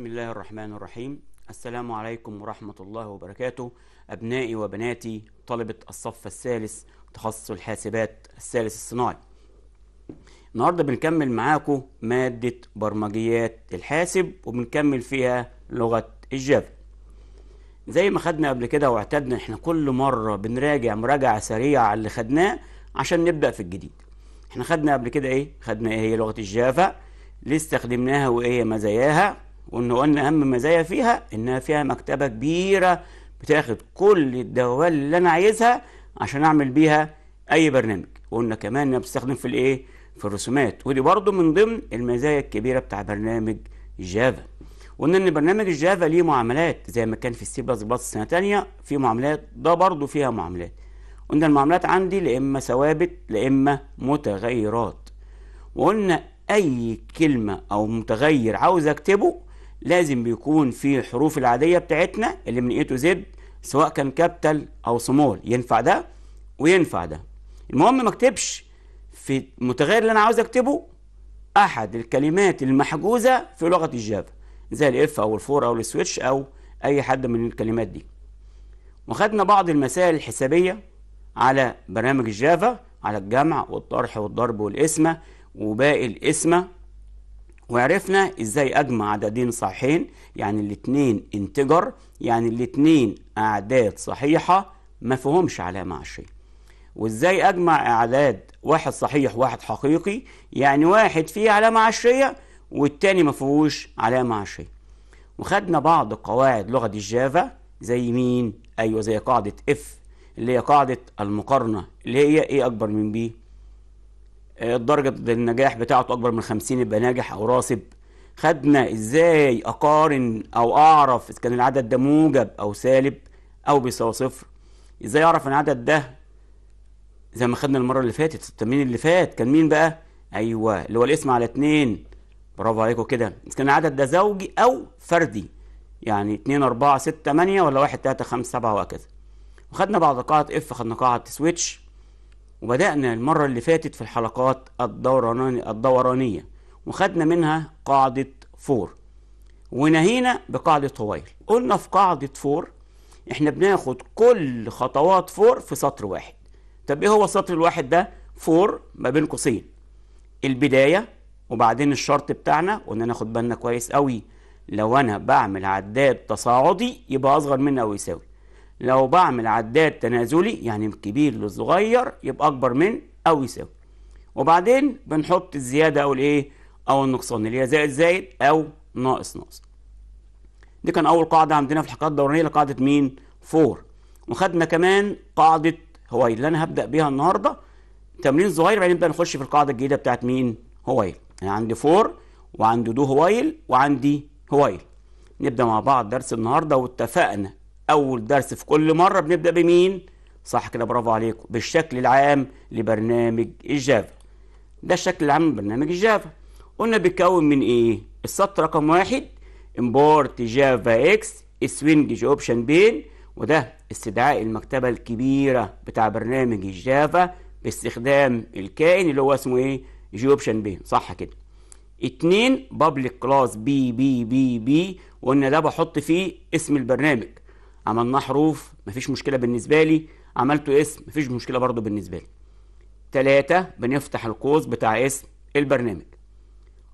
بسم الله الرحمن الرحيم السلام عليكم ورحمة الله وبركاته أبنائي وبناتي طلبة الصف الثالث تخصص الحاسبات الثالث الصناعي النهاردة بنكمل معاكم مادة برمجيات الحاسب وبنكمل فيها لغة الجافا زي ما خدنا قبل كده واعتدنا احنا كل مرة بنراجع مراجعة سريعة على اللي خدناه عشان نبدأ في الجديد احنا خدنا قبل كده ايه خدنا ايه هي لغة الجافا ليه استخدمناها وايه مزاياها وانه قلنا أهم مزايا فيها إنها فيها مكتبة كبيرة بتاخد كل الدوال اللي أنا عايزها عشان أعمل بيها أي برنامج وقلنا كمان إنها بتستخدم في الإيه؟ في الرسومات ودي برضو من ضمن المزايا الكبيرة بتاع برنامج جافا وقلنا إن برنامج الجافا ليه معاملات زي ما كان في السي بلس بلس سنة تانية في معاملات ده برضو فيها معاملات قلنا المعاملات عندي لا إما ثوابت لا إما متغيرات وقلنا أي كلمة أو متغير عاوز أكتبه لازم بيكون في الحروف العادية بتاعتنا اللي من A تو Z سواء كان كابيتال أو سمول ينفع ده وينفع ده المهم ما اكتبش في المتغير اللي أنا عاوز أكتبه أحد الكلمات المحجوزة في لغة الجافا زي الإف أو الفور أو السويتش أو أي حد من الكلمات دي وخدنا بعض المسائل الحسابية على برنامج الجافا على الجمع والطرح والضرب والقسمة وباقي القسمة وعرفنا ازاي اجمع عددين صحيحين يعني الاثنين انتجر يعني الاثنين اعداد صحيحة ما فيهمش علامة عشرية وازاي اجمع اعداد واحد صحيح واحد حقيقي يعني واحد فيه علامة عشرية والتاني ما فيهوش علامة عشرية وخدنا بعض قواعد لغة الجافا زي مين ايوه زي قاعدة اف اللي هي قاعدة المقارنة اللي هي ايه اكبر من بيه آه، درجة النجاح بتاعته أكبر من 50 يبقى ناجح أو راسب خدنا إزاي أقارن أو أعرف إذا كان العدد ده موجب أو سالب أو بيساوي صفر إزاي أعرف إن العدد ده زي ما خدنا المرة اللي فاتت التمرين اللي فات كان مين بقى؟ أيوه اللي هو الاسم على اتنين برافو عليكم كده إذا كان العدد ده زوجي أو فردي يعني اتنين أربعة ستة تمانية ولا واحد تلاتة خمسة سبعة وهكذا وخدنا بعد قاعة اف خدنا قاعة سويتش وبدأنا المرة اللي فاتت في الحلقات الدورانية وخدنا منها قاعدة فور ونهينا بقاعدة طويل قلنا في قاعدة فور احنا بناخد كل خطوات فور في سطر واحد طب ايه هو السطر الواحد ده فور ما بين قوسين البداية وبعدين الشرط بتاعنا قلنا ناخد بالنا كويس قوي لو انا بعمل عداد تصاعدي يبقى اصغر منه او يساوي لو بعمل عداد تنازلي يعني من كبير للصغير يبقى أكبر من أو يساوي وبعدين بنحط الزيادة أو الإيه أو النقصان اللي هي زائد زائد أو ناقص ناقص دي كان أول قاعدة عندنا في الحلقات الدورانية لقاعدة مين؟ فور وخدنا كمان قاعدة هويل اللي أنا هبدأ بيها النهاردة تمرين صغير بعدين نبدأ نخش في القاعدة الجديدة بتاعت مين؟ هويل أنا يعني عندي فور وعندي دو هويل وعندي هويل نبدأ مع بعض درس النهاردة واتفقنا أول درس في كل مرة بنبدأ بمين؟ صح كده برافو عليكم بالشكل العام لبرنامج الجافا ده الشكل العام لبرنامج الجافا قلنا بيتكون من إيه؟ السطر رقم واحد امبورت جافا اكس سوينج اوبشن بين وده استدعاء المكتبة الكبيرة بتاع برنامج الجافا باستخدام الكائن اللي هو اسمه ايه؟ جي اوبشن بين صح كده اتنين بابليك كلاس بي بي بي بي وقلنا ده بحط فيه اسم البرنامج عملناه حروف مفيش مشكلة بالنسبة لي عملته اسم مفيش مشكلة برضو بالنسبة لي تلاتة بنفتح القوس بتاع اسم البرنامج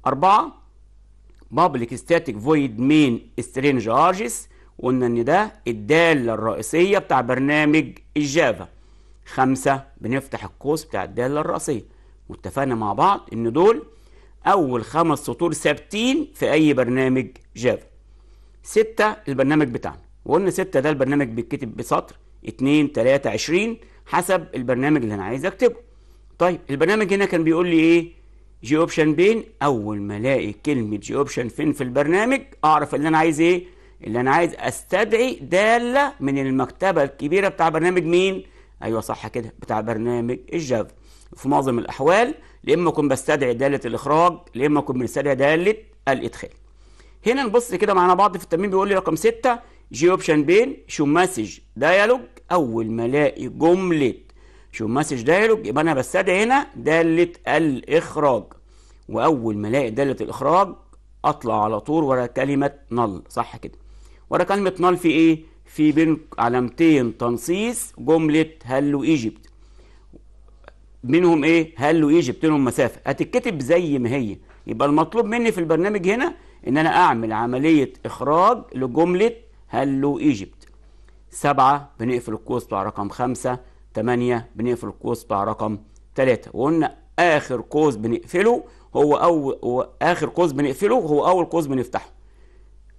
أربعة public static void main سترينج ارجس قلنا ان ده الدالة الرئيسية بتاع برنامج الجافا خمسة بنفتح القوس بتاع الدالة الرئيسية واتفقنا مع بعض ان دول اول خمس سطور ثابتين في اي برنامج جافا ستة البرنامج بتاعنا وقلنا 6 ده البرنامج بيتكتب بسطر 2 3 20 حسب البرنامج اللي انا عايز اكتبه طيب البرنامج هنا كان بيقول لي ايه جي اوبشن بين اول ما الاقي كلمه جي اوبشن فين في البرنامج اعرف اللي انا عايز ايه اللي انا عايز استدعي داله من المكتبه الكبيره بتاع برنامج مين ايوه صح كده بتاع برنامج الجافا في معظم الاحوال يا اما اكون بستدعي داله الاخراج يا اما اكون بستدعي داله الادخال هنا نبص كده معانا بعض في التمرين بيقول لي رقم 6 جي اوبشن بين شو مسج دايالوج اول ما الاقي جمله شو مسج دايالوج يبقى انا بستدعي هنا داله الاخراج واول ما الاقي داله الاخراج اطلع على طول ورا كلمه نل صح كده ورا كلمه نل في ايه في بين علامتين تنصيص جمله هلو ايجيبت منهم ايه هلو ايجيبت لهم مسافه هتتكتب زي ما هي يبقى المطلوب مني في البرنامج هنا ان انا اعمل عمليه اخراج لجمله هلو ايجيبت سبعة بنقفل القوس بتاع رقم خمسة تمانية بنقفل القوس بتاع رقم تلاتة وقلنا آخر قوس بنقفله هو أول آخر قوس بنقفله هو أول قوس بنفتحه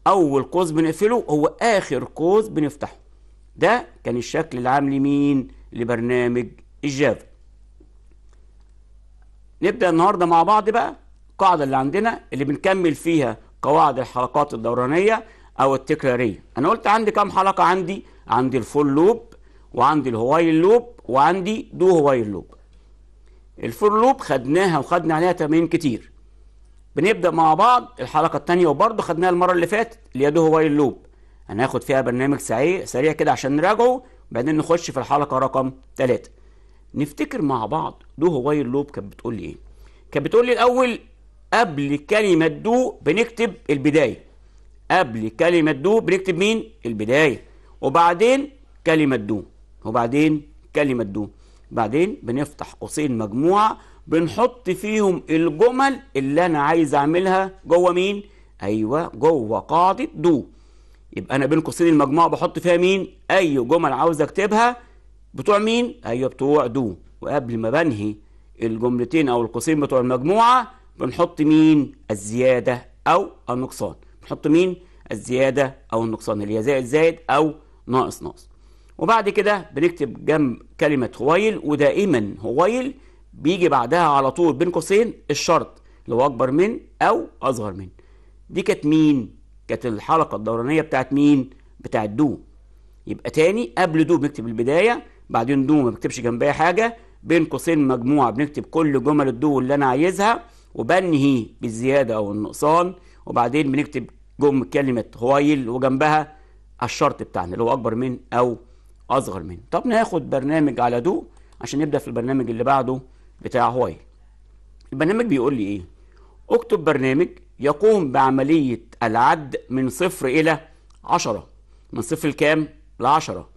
أول قوس بنقفله هو آخر قوس بنفتحه ده كان الشكل العام لمين لبرنامج الجافا نبدأ النهاردة مع بعض بقى القاعدة اللي عندنا اللي بنكمل فيها قواعد الحلقات الدورانية او التكراريه انا قلت عندي كام حلقه عندي عندي الفول لوب وعندي الهوايل لوب وعندي دو هوايل لوب الفول لوب خدناها وخدنا عليها تمارين كتير بنبدا مع بعض الحلقه الثانيه وبرضه خدناها المره اللي فاتت اللي هي دو هوايل لوب هناخد فيها برنامج سريع سريع كده عشان نراجعه وبعدين نخش في الحلقه رقم 3 نفتكر مع بعض دو هوايل لوب كانت بتقول لي ايه كانت بتقول لي الاول قبل كلمه دو بنكتب البدايه قبل كلمة دو بنكتب مين البداية وبعدين كلمة دو وبعدين كلمة دو بعدين بنفتح قوسين مجموعة بنحط فيهم الجمل اللي أنا عايز أعملها جوه مين أيوة جوه قاعدة دو يبقى أنا بين قوسين المجموعة بحط فيها مين أي جمل عاوز أكتبها بتوع مين أيوة بتوع دو وقبل ما بنهي الجملتين أو القوسين بتوع المجموعة بنحط مين الزيادة أو النقصان بنحط مين الزيادة أو النقصان اللي هي زائد زائد أو ناقص ناقص وبعد كده بنكتب جنب كلمة هويل ودائما هويل بيجي بعدها على طول بين قوسين الشرط اللي هو أكبر من أو أصغر من دي كانت مين؟ كانت الحلقة الدورانية بتاعت مين؟ بتاعت دو يبقى تاني قبل دو بنكتب البداية بعدين دو ما بكتبش جنبها حاجة بين قوسين مجموعة بنكتب كل جمل الدو اللي أنا عايزها وبنهي بالزيادة أو النقصان وبعدين بنكتب جم كلمة هويل وجنبها الشرط بتاعنا اللي هو أكبر من أو أصغر من طب ناخد برنامج على دو عشان نبدأ في البرنامج اللي بعده بتاع هويل البرنامج بيقول لي إيه اكتب برنامج يقوم بعملية العد من صفر إلى عشرة من صفر لكام لعشرة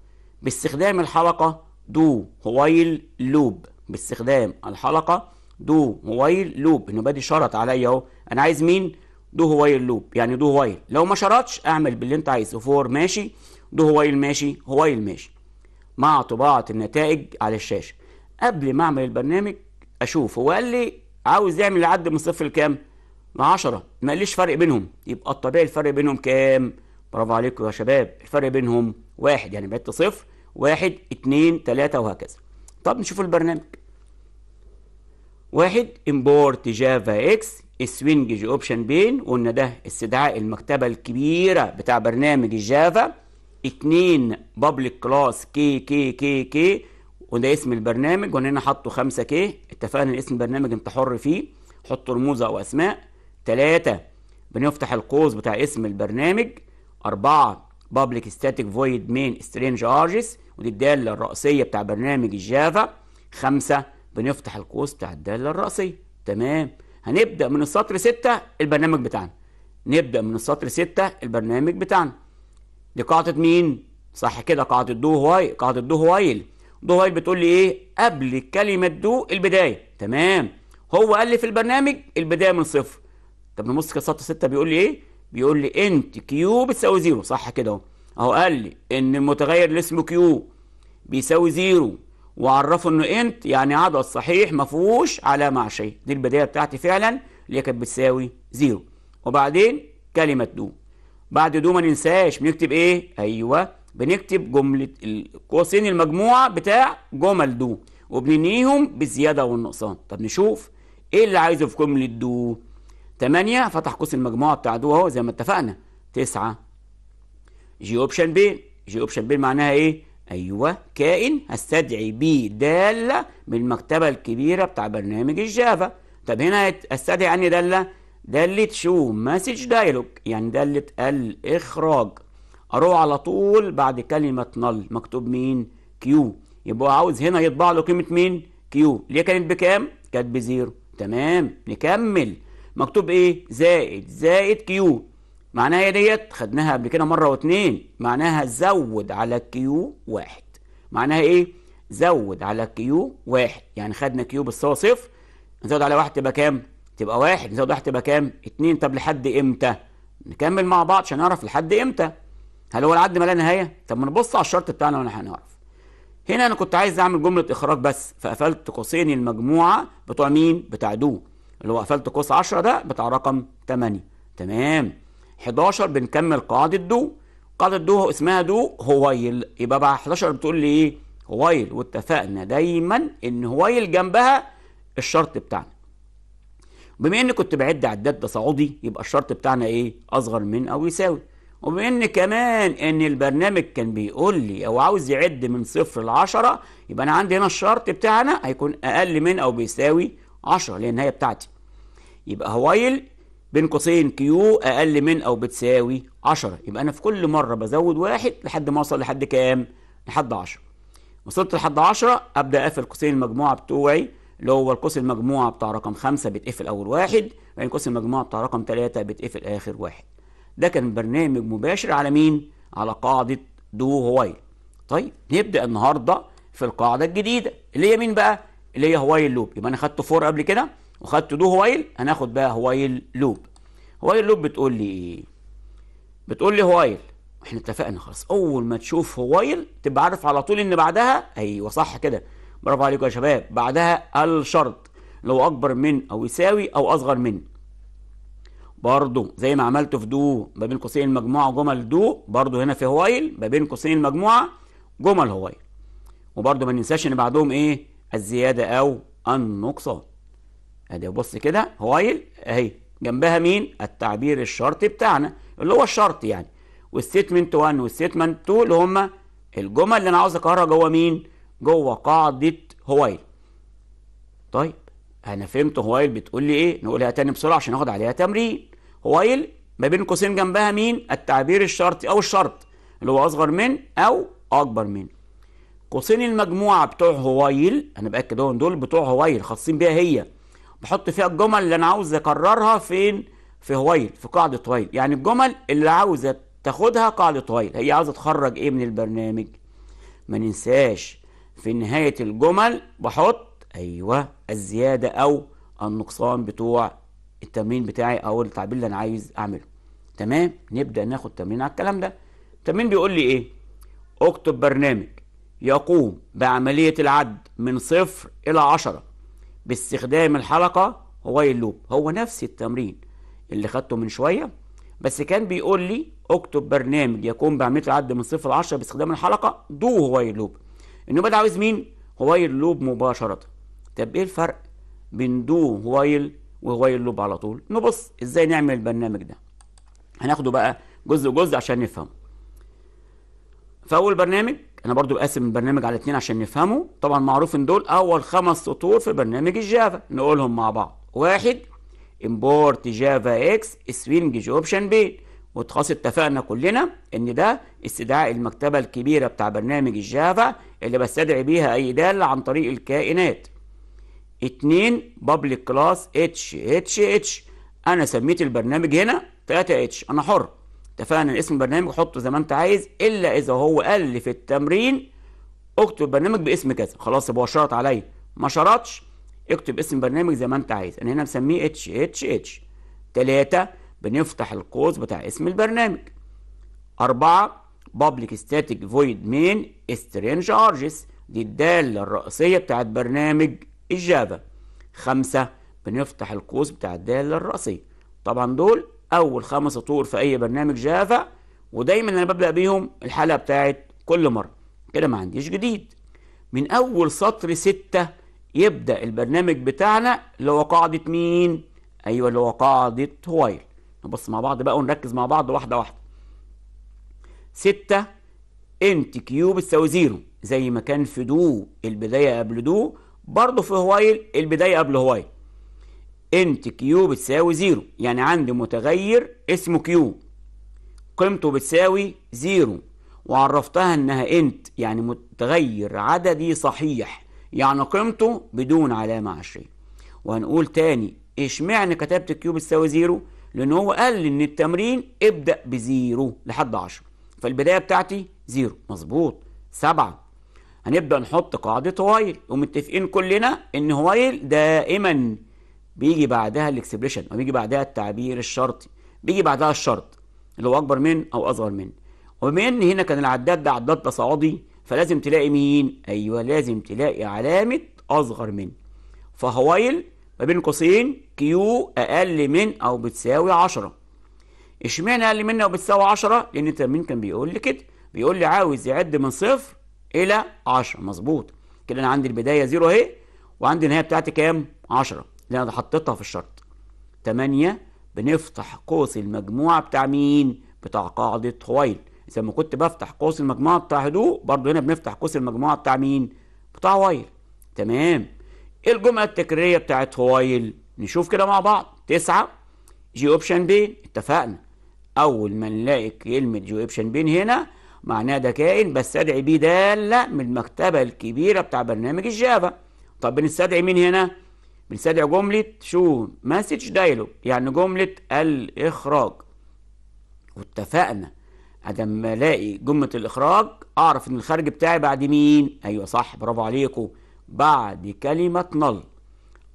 باستخدام الحلقة دو هويل لوب باستخدام الحلقة دو هويل لوب إنه بدي شرط عليا أهو أنا عايز مين دو وايل لوب يعني دو وايل لو ما شرطش اعمل باللي انت عايزه فور ماشي دو وايل ماشي وايل ماشي مع طباعة النتائج على الشاشة قبل ما اعمل البرنامج اشوف هو قال لي عاوز يعمل العد من صفر لكام؟ ل 10 ما قاليش فرق بينهم يبقى الطبيعي الفرق بينهم كام؟ برافو عليكم يا شباب الفرق بينهم واحد يعني بعدت صفر واحد اتنين تلاتة وهكذا طب نشوف البرنامج واحد import java x السوينج جي اوبشن بين وقلنا ده استدعاء المكتبه الكبيره بتاع برنامج الجافا اتنين بابليك كلاس كي كي كي كي وده اسم البرنامج وانا هنا حاطه 5 كي اتفقنا ان اسم البرنامج انت حر فيه حط رموز او اسماء تلاتة بنفتح القوس بتاع اسم البرنامج أربعة بابليك ستاتيك فويد مين سترينج ارجس ودي الدالة الرأسية بتاع برنامج الجافا خمسة بنفتح القوس بتاع الدالة الرأسية تمام هنبدا من السطر 6 البرنامج بتاعنا نبدا من السطر 6 البرنامج بتاعنا دي قاعده مين صح كده قاعده دو واي قاعده دو وايل دو وايل بتقول لي ايه قبل كلمه دو البدايه تمام هو قال لي في البرنامج البدايه من صفر طب نبص كده سطر 6 بيقول لي ايه بيقول لي انت كيو بتساوي زيرو صح كده اهو اهو قال لي ان المتغير اللي اسمه كيو بيساوي زيرو وعرفوا انه انت يعني عدد صحيح ما فيهوش علامه شيء دي البدايه بتاعتي فعلا اللي هي كانت بتساوي زيرو وبعدين كلمه دو بعد دو ما ننساش بنكتب ايه ايوه بنكتب جمله قوسين المجموعه بتاع جمل دو وبننهيهم بالزياده والنقصان طب نشوف ايه اللي عايزه في جمله دو 8 فتح قوس المجموعه بتاع دو اهو زي ما اتفقنا 9 جي اوبشن ب جي اوبشن ب معناها ايه أيوة كائن هستدعي بيه دالة من المكتبة الكبيرة بتاع برنامج الجافا طب هنا استدعي أني دالة دالة شو مسج دايلوج يعني دالة الإخراج أروح على طول بعد كلمة نل مكتوب مين كيو يبقى عاوز هنا يطبع له قيمة مين كيو ليه كانت بكام كانت بزيرو تمام نكمل مكتوب ايه زائد زائد كيو معناها ايه ديت خدناها قبل كده مره واتنين معناها زود على كيو واحد معناها ايه زود على كيو واحد يعني خدنا كيو بس هو صفر نزود على واحد تبقى كام تبقى واحد نزود واحد تبقى كام اتنين طب لحد امتى نكمل مع بعض عشان نعرف لحد امتى هل هو العد ما لا نهايه طب ما نبص على الشرط بتاعنا ونحن هنعرف هنا انا كنت عايز اعمل جمله اخراج بس فقفلت قوسين المجموعه بتوع مين بتاع دو اللي هو قفلت قوس 10 ده بتاع رقم 8 تمام 11 بنكمل قاعدة دو قاعدة دو اسمها دو هويل يبقى بقى 11 بتقول لي ايه هويل واتفقنا دايما ان هويل جنبها الشرط بتاعنا بما ان كنت بعد عداد تصاعدي يبقى الشرط بتاعنا ايه اصغر من او يساوي وبما ان كمان ان البرنامج كان بيقول لي او عاوز يعد من صفر ل 10 يبقى انا عندي هنا الشرط بتاعنا هيكون اقل من او بيساوي 10 لان هي بتاعتي يبقى هويل بين قوسين كيو اقل من او بتساوي 10 يبقى انا في كل مره بزود واحد لحد ما اوصل لحد كام لحد 10 وصلت لحد 10 ابدا اقفل قوسين المجموعه بتوعي اللي هو القوس المجموعه بتاع رقم 5 بتقفل اول واحد وبعدين قوس المجموعه بتاع رقم 3 بتقفل اخر واحد ده كان برنامج مباشر على مين على قاعده دو هواي طيب نبدا النهارده في القاعده الجديده اللي هي مين بقى اللي هي هواي لوب يبقى انا خدت فور قبل كده وخدت دو هوايل هناخد بقى هوايل لوب هوايل لوب بتقول لي ايه بتقول لي هوايل احنا اتفقنا خلاص اول ما تشوف هوايل تبقى عارف على طول ان بعدها ايوه صح كده برافو عليكم يا شباب بعدها الشرط لو اكبر من او يساوي او اصغر من برضو زي ما عملت في دو ما بين قوسين المجموعه جمل دو برضو هنا في هوايل ما بين قوسين المجموعه جمل هوايل وبرضو ما ننساش ان بعدهم ايه الزياده او النقصان ادي بص كده هوايل اهي جنبها مين التعبير الشرطي بتاعنا اللي هو الشرط يعني والستمنت 1 والستمنت 2 اللي هم الجمل اللي انا عاوز اكررها جوه مين جوه قاعده هوايل طيب انا فهمت هوايل بتقول لي ايه نقولها تاني بسرعه عشان اخد عليها تمرين هوايل ما بين قوسين جنبها مين التعبير الشرطي او الشرط اللي هو اصغر من او اكبر من قوسين المجموعه بتوع هوايل انا باكد دول بتوع هوايل خاصين بيها هي بحط فيها الجمل اللي انا عاوز اكررها فين في هويل في قاعده هويل يعني الجمل اللي عاوزه تاخدها قاعده هويل هي عاوزه تخرج ايه من البرنامج ما ننساش في نهايه الجمل بحط ايوه الزياده او النقصان بتوع التمرين بتاعي او التعبير اللي انا عايز اعمله تمام نبدا ناخد تمرين على الكلام ده التمرين بيقول لي ايه اكتب برنامج يقوم بعمليه العد من صفر الى عشره باستخدام الحلقة هواي اللوب هو نفس التمرين اللي خدته من شوية بس كان بيقول لي اكتب برنامج يقوم بعملية العد من صفر لعشرة باستخدام الحلقة دو هواي اللوب انه بدأ عاوز مين؟ هوايل لوب مباشرة طب ايه الفرق بين دو هوايل وهوايل لوب على طول نبص ازاي نعمل البرنامج ده هناخده بقى جزء جزء عشان نفهمه فاول برنامج انا برضو بقسم البرنامج على اتنين عشان نفهمه طبعا معروف ان دول اول خمس سطور في برنامج الجافا نقولهم مع بعض واحد import جافا اكس swing اوبشن بيت وتخاص اتفقنا كلنا ان ده استدعاء المكتبه الكبيره بتاع برنامج الجافا اللي بستدعي بيها اي داله عن طريق الكائنات اتنين public class اتش اتش اتش انا سميت البرنامج هنا 3 اتش انا حر اتفقنا اسم البرنامج حطه زي ما انت عايز الا اذا هو قال لي في التمرين اكتب البرنامج باسم كذا خلاص يبقى هو شرط عليا ما شرطش اكتب اسم برنامج زي ما انت عايز انا هنا مسميه اتش اتش اتش تلاتة بنفتح القوس بتاع اسم البرنامج أربعة public static void main سترينج ارجس دي الدالة الرئيسية بتاعت برنامج الجافا خمسة بنفتح القوس بتاع الدالة الرئيسية طبعا دول اول خمس سطور في اي برنامج جافا ودايما انا ببدا بيهم الحلقه بتاعت كل مره كده ما عنديش جديد من اول سطر ستة يبدا البرنامج بتاعنا اللي هو قاعده مين ايوه اللي هو قاعده هوايل نبص مع بعض بقى ونركز مع بعض واحده واحده ستة انت كيو بتساوي زيرو زي ما كان في دو البدايه قبل دو برضه في هوايل البدايه قبل هوايل انت كيو بتساوي زيرو يعني عندي متغير اسمه كيو قيمته بتساوي زيرو وعرفتها انها انت يعني متغير عددي صحيح يعني قيمته بدون علامة عشرية وهنقول تاني اشمعنى كتبت كيو بتساوي زيرو لان هو قال لي ان التمرين ابدأ بزيرو لحد عشر فالبداية بتاعتي زيرو مظبوط سبعة هنبدأ نحط قاعدة هويل ومتفقين كلنا ان هويل دائما بيجي بعدها الاكسبريشن وبيجي بعدها التعبير الشرطي بيجي بعدها الشرط اللي هو اكبر من او اصغر من وبما ان هنا كان العداد ده عداد تصاعدي فلازم تلاقي مين ايوه لازم تلاقي علامه اصغر من فهوايل ما بين قوسين كيو اقل من او بتساوي 10 اشمعنى اقل من او بتساوي 10 لان التمرين كان بيقول لي كده بيقول لي عاوز يعد من صفر الى 10 مظبوط كده انا عندي البدايه زيرو اهي وعندي النهايه بتاعتي كام 10 اللي انا حطيتها في الشرط 8 بنفتح قوس المجموعه بتاع مين بتاع قاعده هويل زي ما كنت بفتح قوس المجموعه بتاع هدوء برضه هنا بنفتح قوس المجموعه بتاع مين بتاع هويل تمام إيه الجمله التكريريه بتاعت هويل نشوف كده مع بعض تسعة جي اوبشن بين اتفقنا اول ما نلاقي كلمه جي اوبشن بين هنا معناه ده كائن بستدعي بيه داله من المكتبه الكبيره بتاع برنامج الجافا طب بنستدعي مين هنا بنستدعي جملة شو مسج دايلوج يعني جملة الإخراج واتفقنا عدم الاقي جملة الإخراج أعرف إن الخارج بتاعي بعد مين أيوة صح برافو عليكم بعد كلمة نل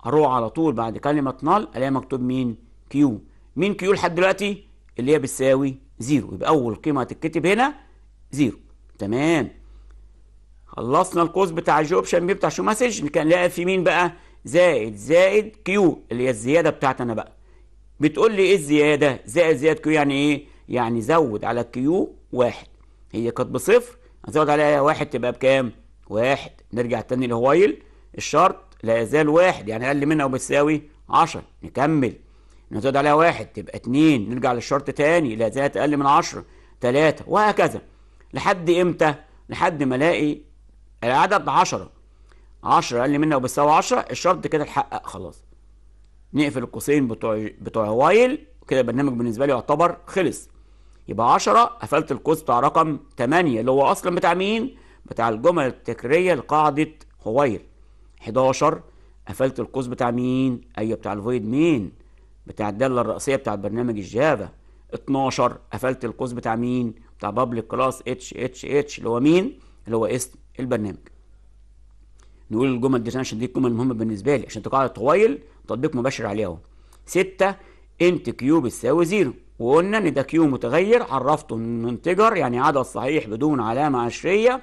أروح على طول بعد كلمة نل ألاقي مكتوب مين كيو مين كيو لحد دلوقتي اللي هي بتساوي زيرو يبقى أول قيمة هتتكتب هنا زيرو تمام خلصنا القوس بتاع الجي بي بتاع شو مسج كان لاقي في مين بقى زائد زائد كيو اللي هي الزياده بتاعتي انا بقى بتقول لي ايه الزياده زائد زائد كيو يعني ايه يعني زود على كيو واحد هي كانت بصفر هنزود عليها واحد تبقى بكام واحد نرجع تاني لهوايل الشرط لا يزال واحد يعني اقل منها وبتساوي 10 نكمل نزود عليها واحد تبقى اتنين نرجع للشرط تاني لا زالت اقل من 10 3 وهكذا لحد امتى لحد ما الاقي العدد 10 10 اقل منها وبتساوي 10 الشرط كده اتحقق خلاص نقفل القوسين بتوع بتوع وايل وكده البرنامج بالنسبه لي يعتبر خلص يبقى 10 قفلت القوس بتاع رقم 8 اللي هو اصلا بتاع مين بتاع الجمل التكريه لقاعده هوايل 11 قفلت القوس بتاع مين ايوه بتاع الفويد مين بتاع الداله الرئيسيه بتاع برنامج الجافا 12 قفلت القوس بتاع مين بتاع بابليك كلاس اتش اتش اتش اللي هو مين اللي هو اسم البرنامج نقول الجمل دي عشان دي الجمل المهمه بالنسبه لي عشان تقاعد طويل تطبيق مباشر عليها اهو 6 انت كيو بتساوي زيرو وقلنا ان ده كيو متغير عرفته من انتجر يعني عدد صحيح بدون علامه عشريه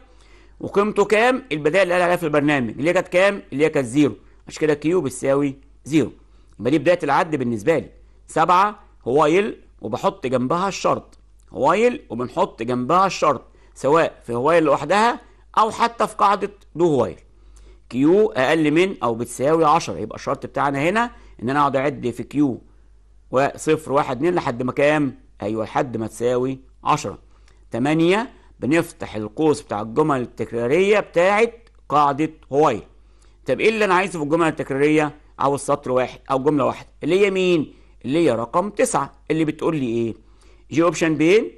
وقيمته كام البدائل اللي قال عليها في البرنامج اللي هي كانت كام اللي هي كانت زيرو عشان كده كيو بتساوي زيرو يبقى دي بدايه العد بالنسبه لي 7 هوايل وبحط جنبها الشرط هوايل وبنحط جنبها الشرط سواء في هوايل لوحدها او حتى في قاعده دو هوايل كيو اقل من او بتساوي 10 يبقى الشرط بتاعنا هنا ان انا اقعد اعد في كيو و0 1 2 لحد ما كام ايوه لحد ما تساوي 10 8 بنفتح القوس بتاع الجمل التكراريه بتاعت قاعده هواي طب ايه اللي انا عايزه في الجمل التكراريه عاوز سطر واحد او جمله واحده اللي هي مين اللي هي رقم 9 اللي بتقول لي ايه جي اوبشن بين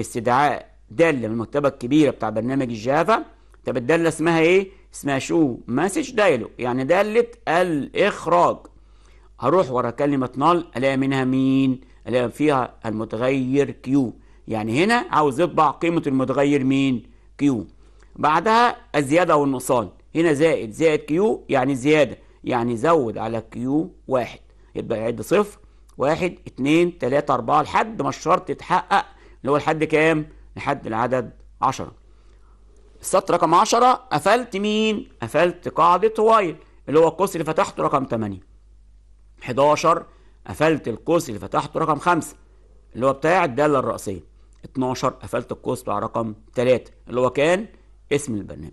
استدعاء داله من المكتبه الكبيره بتاع برنامج الجافا طب الداله اسمها ايه اسمها شو مسج دايلو يعني دالة الإخراج هروح ورا كلمة نال ألاقي منها مين ألاقي فيها المتغير كيو يعني هنا عاوز يطبع قيمة المتغير مين كيو بعدها الزيادة والنقصان هنا زائد زائد كيو يعني زيادة يعني زود على كيو واحد يبقى يعد صفر واحد اتنين تلاتة أربعة لحد ما الشرط يتحقق اللي هو لحد كام؟ لحد العدد عشرة السطر رقم 10 قفلت مين قفلت قاعدة وايل اللي هو القوس اللي فتحته رقم 8 11 قفلت القوس اللي فتحته رقم 5 اللي هو بتاع الدالة الرأسية 12 قفلت القوس بتاع رقم 3 اللي هو كان اسم البرنامج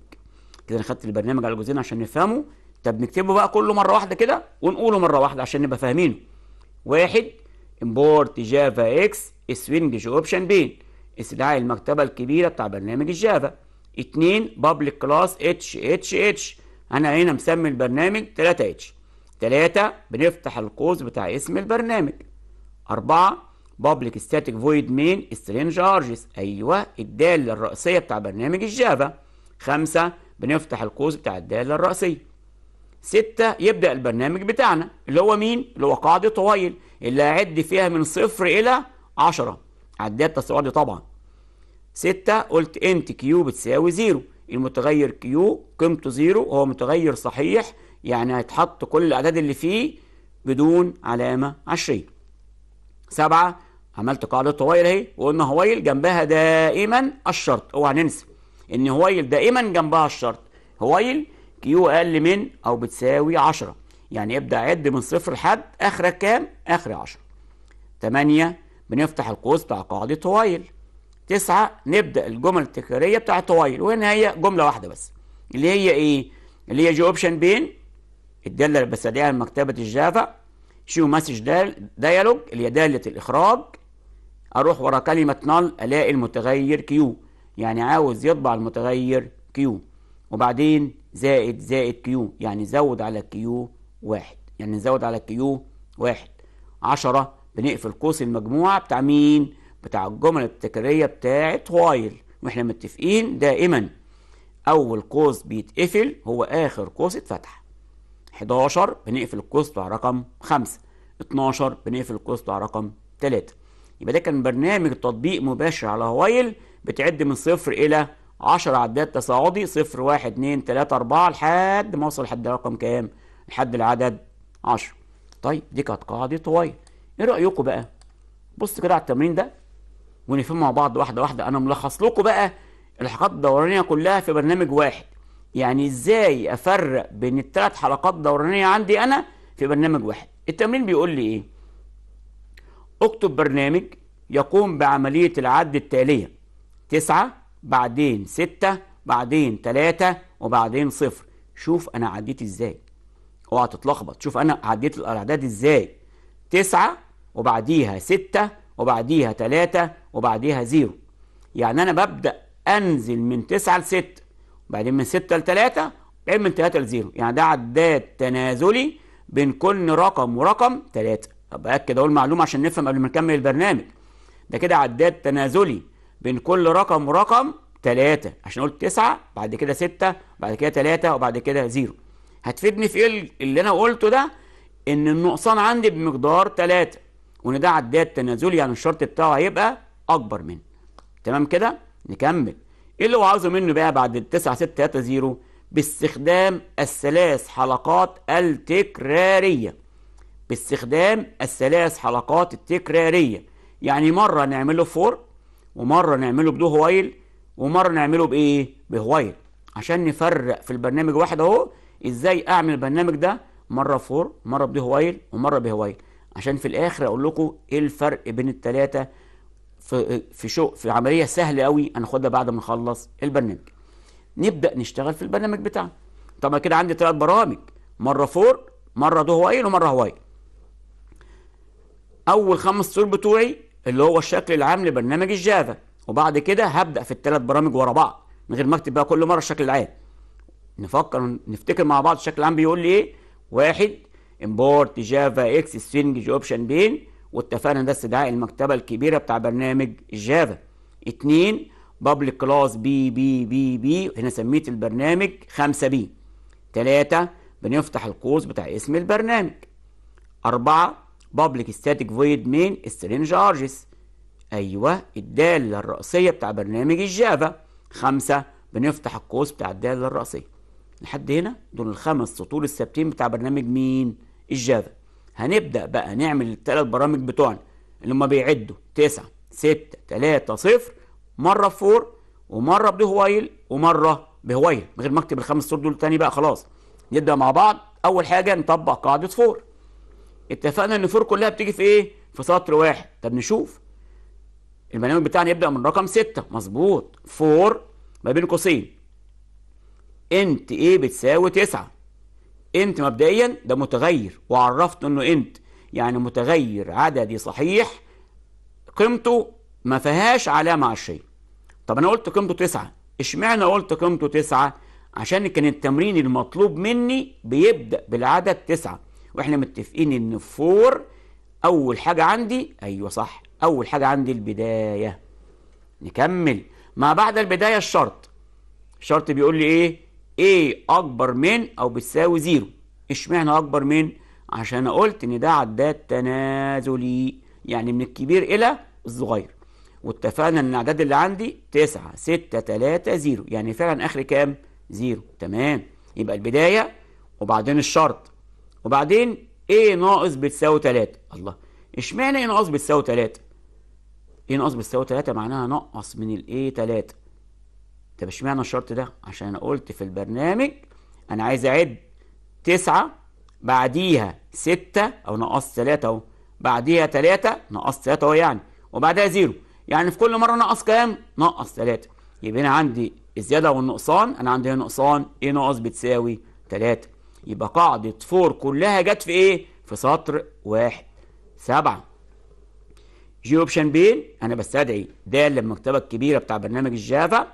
كده انا خدت البرنامج على الجزئين عشان نفهمه طب نكتبه بقى كله مرة واحدة كده ونقوله مرة واحدة عشان نبقى فاهمينه واحد امبورت جافا اكس سوينج اوبشن بين استدعاء المكتبة الكبيرة بتاع برنامج الجافا 2 بابليك كلاس اتش اتش اتش انا هنا مسمي البرنامج 3 اتش 3 بنفتح القوس بتاع اسم البرنامج 4 بابليك ستاتيك فويد مين سترينج ارجس ايوه الداله الرئيسيه بتاع برنامج الجافا 5 بنفتح القوس بتاع الداله الرئيسيه 6 يبدا البرنامج بتاعنا اللي هو مين اللي هو قاعده طويل اللي هعد فيها من صفر الى 10 عداد التصوير دي طبعا ستة قلت انت كيو بتساوي زيرو المتغير كيو قيمته زيرو هو متغير صحيح يعني هيتحط كل الأعداد اللي فيه بدون علامة عشرية سبعة عملت قاعدة هويل اهي وقلنا هويل جنبها دائما الشرط اوعى ننسى ان هويل دائما جنبها الشرط هويل كيو اقل من او بتساوي 10 يعني ابدا عد من صفر لحد اخرك كام؟ اخر 10 8 بنفتح القوس بتاع قاعدة هويل تسعة نبدأ الجمل التكرارية بتاعت طويل وهنا هي جملة واحدة بس اللي هي إيه؟ اللي هي جو أوبشن بين الدالة البسرية عن مكتبة الجافا شو مسج دال ديالوج اللي هي دالة الإخراج أروح ورا كلمة نل ألاقي المتغير كيو يعني عاوز يطبع المتغير كيو وبعدين زائد زائد كيو يعني زود على كيو واحد يعني نزود على كيو واحد عشرة بنقفل قوس المجموعة بتاع مين؟ بتاع الجمل التكرارية بتاعت وايل واحنا متفقين دائما أول قوس بيتقفل هو آخر قوس اتفتح 11 بنقفل القوس بتاع رقم 5 12 بنقفل القوس بتاع رقم 3 يبقى ده كان برنامج تطبيق مباشر على هوايل بتعد من صفر إلى 10 عداد تصاعدي صفر 1 2 3 4 لحد ما أوصل لحد رقم كام؟ لحد العدد 10 طيب دي كانت قاعدة هوايل إيه رأيكم بقى؟ بص كده على التمرين ده ونفهم مع بعض واحده واحده انا ملخص لكم بقى الحلقات الدورانيه كلها في برنامج واحد يعني ازاي افرق بين الثلاث حلقات دورانيه عندي انا في برنامج واحد التمرين بيقول لي ايه اكتب برنامج يقوم بعمليه العد التاليه تسعة بعدين ستة بعدين تلاتة وبعدين صفر شوف انا عديت ازاي اوعى تتلخبط شوف انا عديت الاعداد ازاي تسعة وبعديها ستة وبعديها 3 وبعديها 0 يعني أنا ببدأ أنزل من 9 ل 6 وبعدين من 6 ل 3 وبعدين من 3 ل 0 يعني ده عداد تنازلي بين كل رقم ورقم 3 طب بأكد أقول معلومة عشان نفهم قبل ما نكمل البرنامج ده كده عداد تنازلي بين كل رقم ورقم 3 عشان قلت 9 بعد كده 6 بعد كده 3 وبعد كده 0 هتفيدني في ايه اللي انا قلته ده ان النقصان عندي بمقدار 3 وان ده عداد تنازلي يعني الشرط بتاعه هيبقى اكبر منه تمام كده نكمل ايه اللي هو عاوزه منه بقى بعد ال 0 باستخدام الثلاث حلقات التكراريه باستخدام الثلاث حلقات التكراريه يعني مره نعمله فور ومره نعمله بدو هوايل ومره نعمله بايه بهوايل عشان نفرق في البرنامج واحد اهو ازاي اعمل البرنامج ده مره فور مره بدو هوايل ومره بهوايل عشان في الاخر اقول لكم ايه الفرق بين الثلاثه في في شو في عمليه سهله قوي هناخدها بعد ما نخلص البرنامج نبدا نشتغل في البرنامج بتاعنا طب انا كده عندي ثلاث برامج مره فور مره دو هوايل ومره هوايل اول خمس سطور بتوعي اللي هو الشكل العام لبرنامج الجافا وبعد كده هبدا في الثلاث برامج ورا بعض من غير ما اكتب بقى كل مره الشكل العام نفكر نفتكر مع بعض الشكل العام بيقول لي ايه واحد امبورت جافا اكس سترينج اوبشن بين واتفقنا ده استدعاء المكتبه الكبيره بتاع برنامج جافا اتنين بابليك كلاس بي بي بي بي هنا سميت البرنامج 5 بي تلاتة بنفتح القوس بتاع اسم البرنامج أربعة بابليك ستاتيك فويد مين سترينج ارجس ايوه الداله الرأسية بتاع برنامج الجافا خمسة بنفتح القوس بتاع الداله الرأسية لحد هنا دول الخمس سطور الثابتين بتاع برنامج مين الجافا هنبدأ بقى نعمل الثلاث برامج بتوعنا اللي هما بيعدوا 9 6 3 0 مرة فور ومرة بهوايل ومرة بهوايل من غير ما اكتب الخمس صور دول تاني بقى خلاص نبدأ مع بعض أول حاجة نطبق قاعدة فور اتفقنا ان فور كلها بتيجي في ايه؟ في سطر واحد طب نشوف البرنامج بتاعنا يبدأ من رقم 6 مظبوط فور ما بين قوسين انت ايه بتساوي 9 انت مبدئيا ده متغير وعرفت انه انت يعني متغير عددي صحيح قيمته ما فيهاش علامة على الشيء طب انا قلت قيمته تسعة اشمعنى قلت قيمته تسعة عشان كان التمرين المطلوب مني بيبدأ بالعدد تسعة واحنا متفقين ان فور اول حاجة عندي ايوه صح اول حاجة عندي البداية نكمل ما بعد البداية الشرط الشرط بيقول لي ايه A أكبر من أو بتساوي زيرو اشمعنى أكبر من؟ عشان قلت إن ده عداد تنازلي يعني من الكبير إلى الصغير واتفقنا إن الأعداد اللي عندي تسعة ستة تلاتة زيرو يعني فعلا آخر كام؟ زيرو تمام يبقى البداية وبعدين الشرط وبعدين A ناقص بتساوي تلاتة الله اشمعنى A ناقص بتساوي تلاتة؟ A ناقص بتساوي تلاتة معناها نقص من الـ A تلاتة طب اشمعنى الشرط ده؟ عشان انا قلت في البرنامج انا عايز اعد تسعة بعديها ستة او نقص ثلاثه اهو بعديها ثلاثه نقص ثلاثه اهو يعني وبعدها زيرو يعني في كل مرة نقص كام؟ نقص ثلاثه يبقى هنا عندي الزيادة والنقصان انا عندي هنا نقصان ايه ناقص بتساوي ثلاثه يبقى قاعدة فور كلها جت في ايه؟ في سطر واحد سبعة جي اوبشن بين انا بستدعي ده المكتبة الكبيرة بتاع برنامج الجافا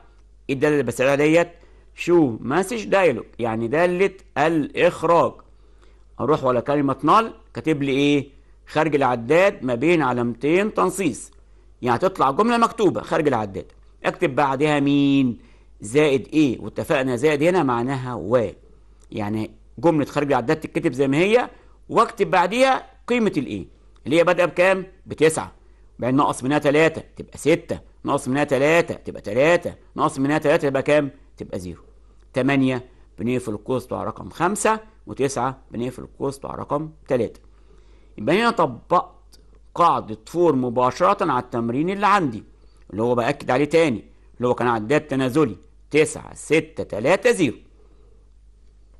ايه الداله اللي بسألها ديت شو مسج دايلوج يعني داله الاخراج اروح ولا كلمه نال كاتب لي ايه خارج العداد ما بين علامتين تنصيص يعني تطلع جمله مكتوبه خارج العداد اكتب بعدها مين زائد ايه واتفقنا زائد هنا معناها و يعني جمله خارج العداد تتكتب زي ما هي واكتب بعديها قيمه الايه اللي هي بادئه بكام بتسعة بعدين ناقص منها 3 تبقى 6 ناقص منها 3 تبقى 3 ناقص منها 3 تبقى كام؟ تبقى 0 8 بنقفل القوس بتاع رقم 5 و9 بنقفل القوس بتاع رقم 3 يبقى هنا طبقت قاعدة فور مباشرة على التمرين اللي عندي اللي هو بأكد عليه تاني اللي هو كان عداد تنازلي 9 6 3 0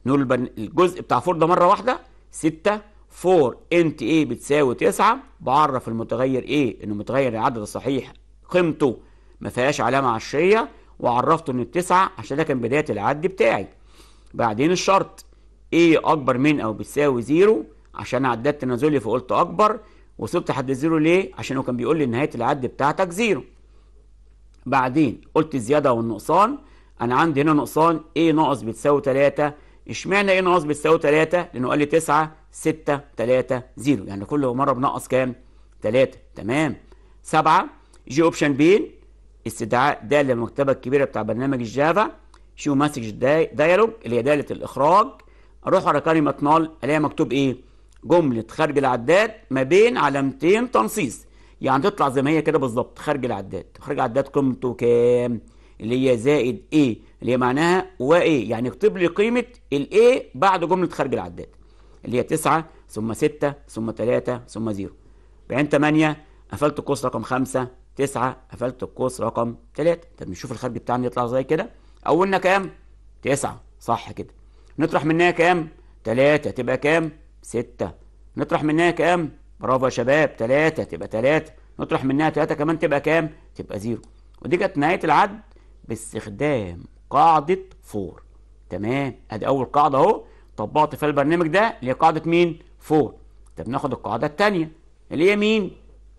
نقول الجزء بتاع فور ده مرة واحدة 6 4 انت ايه بتساوي 9 بعرف المتغير ايه انه متغير العدد الصحيح قيمته ما فيهاش علامه عشريه وعرفته ان التسعه عشان ده كان بدايه العد بتاعي بعدين الشرط ايه اكبر من او بتساوي زيرو عشان عداد تنازلي فقلت اكبر وصلت لحد زيرو ليه عشان هو كان بيقول لي نهايه العد بتاعتك زيرو بعدين قلت الزياده والنقصان انا عندي هنا نقصان ايه ناقص بتساوي 3 اشمعنى ايه ناقص بتساوي 3 لانه قال لي 9 6 3 0 يعني كل مره بنقص كام 3 تمام 7 جي اوبشن بين استدعاء داله المكتبه الكبيره بتاع برنامج الجافا شو مسج دايالوج اللي هي داله الاخراج اروح على كلمه نال الاقيها مكتوب ايه جمله خارج العداد ما بين علامتين تنصيص يعني تطلع زي ما هي كده بالظبط خارج العداد خارج العداد قيمته كام اللي هي زائد ايه اللي هي معناها وايه يعني اكتب لي قيمه الايه بعد جمله خارج العداد اللي هي 9 ثم 6 ثم 3 ثم 0 بعدين 8 قفلت قوس رقم 5 تسعة قفلت القوس رقم تلاتة طب نشوف الخارج بتاعنا يطلع زي كده اولنا كام تسعة صح كده نطرح منها كام تلاتة تبقى كام ستة نطرح منها كام برافو يا شباب تلاتة تبقى تلاتة نطرح منها تلاتة كمان تبقى كام تبقى زيرو ودي كانت نهايه العد باستخدام قاعده فور تمام ادي اول قاعده اهو طبقت في البرنامج ده اللي هي قاعده مين فور طب ناخد القاعده الثانيه اللي هي مين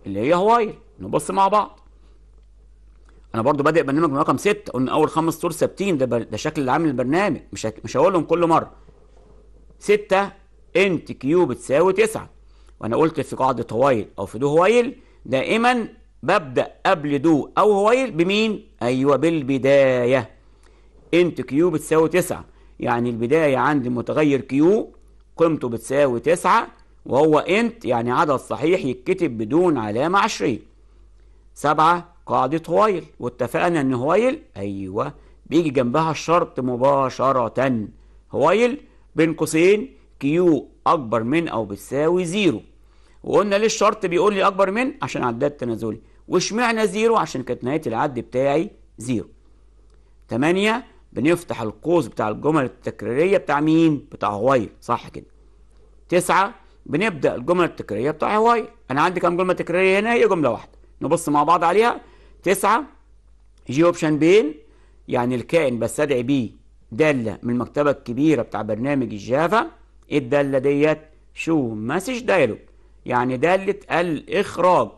اللي هي هوايل نبص مع بعض انا برضو بادئ برنامج من رقم 6 قلنا اول خمس سطور ثابتين ده, ده شكل العام للبرنامج مش مش هقولهم كل مره 6 انت كيو بتساوي 9 وانا قلت في قاعده هوايل او في دو هوايل دائما ببدا قبل دو او هوايل بمين ايوه بالبدايه انت كيو بتساوي 9 يعني البدايه عندي متغير كيو قيمته بتساوي 9 وهو انت يعني عدد صحيح يتكتب بدون علامه عشريه سبعة قاعدة هويل واتفقنا ان هويل ايوه بيجي جنبها الشرط مباشرة هويل بين قوسين كيو اكبر من او بتساوي زيرو وقلنا ليه الشرط بيقول لي اكبر من عشان عداد تنازلي واشمعنى زيرو عشان كانت نهاية العد بتاعي زيرو تمانية بنفتح القوس بتاع الجمل التكرارية بتاع مين؟ بتاع هويل صح كده تسعة بنبدأ الجمل التكرارية بتاع هويل أنا عندي كام جملة تكرارية هنا هي جملة واحدة نبص مع بعض عليها تسعة جي اوبشن بين يعني الكائن بستدعي بيه دالة من المكتبة الكبيرة بتاع برنامج الجافا ايه الدالة ديت شو مسج دايلوج يعني دالة الإخراج